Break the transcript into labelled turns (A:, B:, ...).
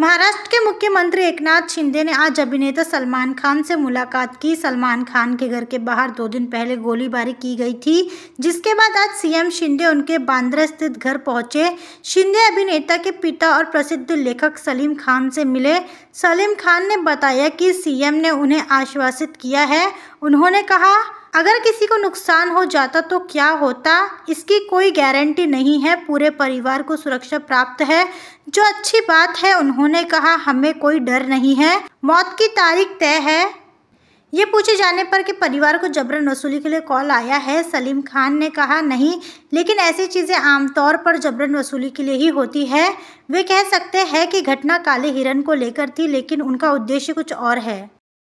A: महाराष्ट्र के मुख्यमंत्री एकनाथ शिंदे ने आज अभिनेता सलमान खान से मुलाकात की सलमान खान के घर के बाहर दो दिन पहले गोलीबारी की गई थी जिसके बाद आज सीएम शिंदे उनके बांद्रा स्थित घर पहुंचे शिंदे अभिनेता के पिता और प्रसिद्ध लेखक सलीम खान से मिले सलीम खान ने बताया कि सीएम ने उन्हें आश्वासित किया है उन्होंने कहा अगर किसी को नुकसान हो जाता तो क्या होता इसकी कोई गारंटी नहीं है पूरे परिवार को सुरक्षा प्राप्त है जो अच्छी बात है उन्होंने कहा हमें कोई डर नहीं है मौत की तारीख तय है ये पूछे जाने पर कि परिवार को जबरन वसूली के लिए कॉल आया है सलीम खान ने कहा नहीं लेकिन ऐसी चीज़ें आमतौर पर जबरन वसूली के लिए ही होती है वे कह सकते हैं कि घटना काले हिरन को लेकर थी लेकिन उनका उद्देश्य कुछ और है